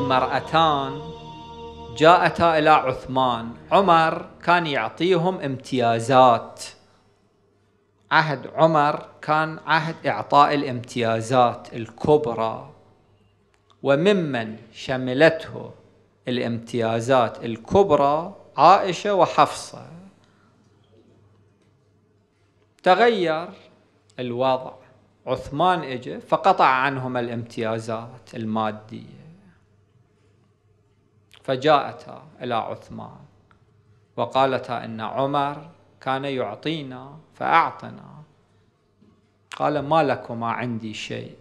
المرأتان جاءتا إلى عثمان عمر كان يعطيهم امتيازات عهد عمر كان عهد إعطاء الامتيازات الكبرى وممن شملته الامتيازات الكبرى عائشة وحفصة تغير الوضع عثمان اجى فقطع عنهم الامتيازات الماديه فجاءتا إلى عثمان وقالتا إن عمر كان يعطينا فأعطنا قال ما لكما عندي شيء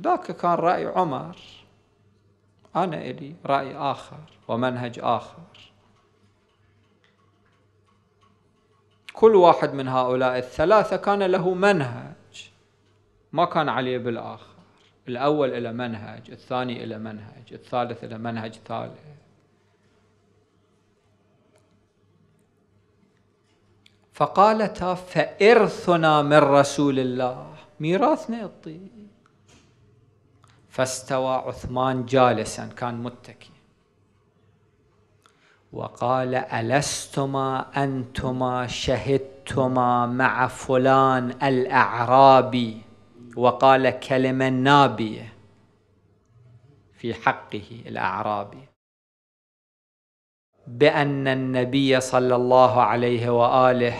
ذاك كان رأي عمر أنا إلي رأي آخر ومنهج آخر كل واحد من هؤلاء الثلاثة كان له منهج ما كان عليه بالآخر الأول إلى منهج الثاني إلى منهج الثالث إلى منهج ثالث فقالتا فإرثنا من رسول الله ميراثنا الطيب فاستوى عثمان جالسا كان متكي وقال ألستما أنتما شهدتما مع فلان الأعرابي وقال كلمة نابية في حقه الأعرابي بأن النبي صلى الله عليه وآله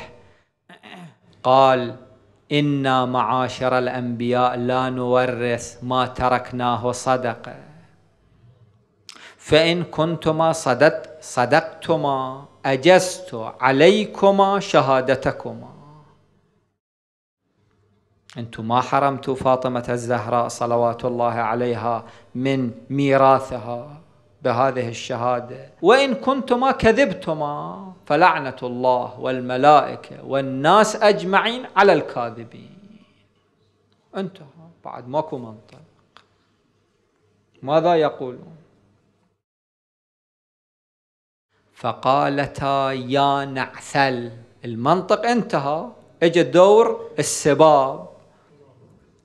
قال إنا معاشر الأنبياء لا نورث ما تركناه صدقة فإن كنتما صدقت صدقتما أجزت عليكما شهادتكما أنتم ما حرمتوا فاطمة الزهراء صلوات الله عليها من ميراثها بهذه الشهادة وإن كنتما كذبتما فلعنة الله والملائكة والناس أجمعين على الكاذبين انتهى بعد ماكو منطق ماذا يقولون فقالتا يا نعثل المنطق انتهى اجى دور السباب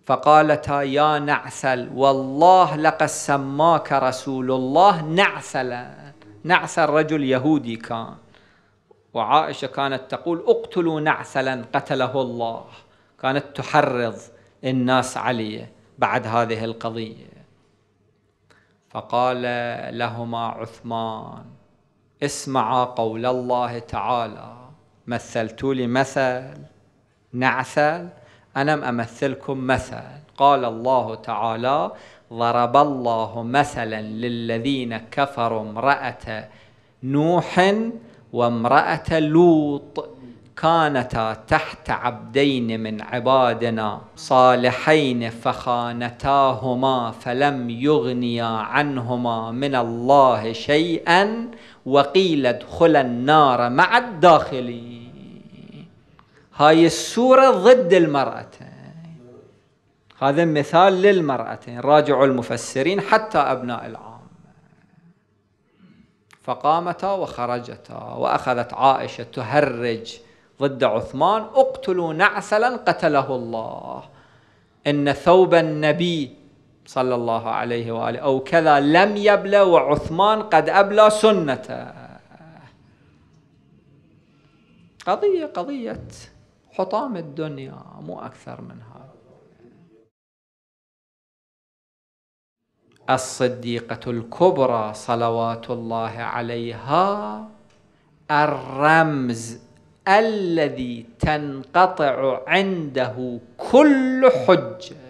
فقالتا يا نعثل والله لقد سماك رسول الله نعثلا نعثل رجل يهودي كان وعائشة كانت تقول اقتلوا نعثلا قتله الله كانت تحرض الناس عليه بعد هذه القضية فقال لهما عثمان اسمعا قول الله تعالى مثلت لي مثل نعثل أنا أمثلكم مثل قال الله تعالى ضرب الله مثلا للذين كفروا امرأة نوح وامرأة لوط كانتا تحت عبدين من عبادنا صالحين فخانتاهما فلم يغنيا عنهما من الله شيئا وقيل ادخلا النار مع الداخلين هاي السورة ضد المرأتين هذا مثال للمرأتين راجعوا المفسرين حتى أبناء العامة فقامتا وخرجتا وأخذت عائشة تهرج ضد عثمان اقتلوا نعسلا قتله الله إن ثوب النبي صلى الله عليه وآله أو كذا لم يبلى وعثمان قد أبلى سنته قضية قضية حطام الدنيا مو أكثر من هذا الصديقة الكبرى صلوات الله عليها الرمز الذي تنقطع عنده كل حجه